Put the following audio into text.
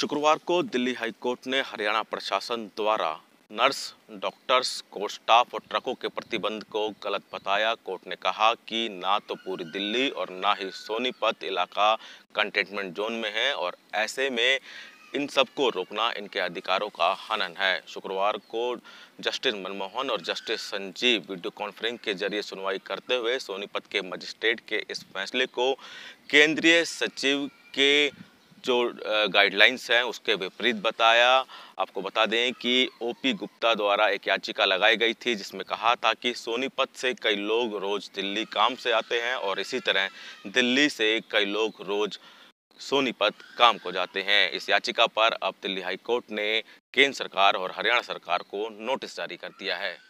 शुक्रवार को Delhi high court ने हरियाणा प्रशासन द्वारा नर्स डॉक्टर्स कोर्ट स्टाफ और ट्रकों के प्रतिबंध को गलत बताया कोर्ट ने कहा कि ना तो पूरी दिल्ली और ना ही सोनीपत इलाका कंटेनमेंट जोन में है और ऐसे में इन सबको रोकना इनके अधिकारों का हनन है शुक्रवार को जस्टिस मनमोहन और जस्टिस संजीव वीडियो कॉन्फ्रेंस के जरिए सुनवाई करते हुए सोनीपत के मजिस्ट्रेट के इस फैसले को केंद्रीय सचिव के जो गाइडलाइंस हैं उसके विपरीत बताया आपको बता दें कि ओपी गुप्ता द्वारा एक याचिका लगाई गई थी जिसमें कहा था कि सोनीपत से कई लोग रोज़ दिल्ली काम से आते हैं और इसी तरह दिल्ली से कई लोग रोज़ सोनीपत काम को जाते हैं इस याचिका पर अब दिल्ली हाईकोर्ट ने केंद्र सरकार और हरियाणा सरकार को नोटिस जारी कर दिया है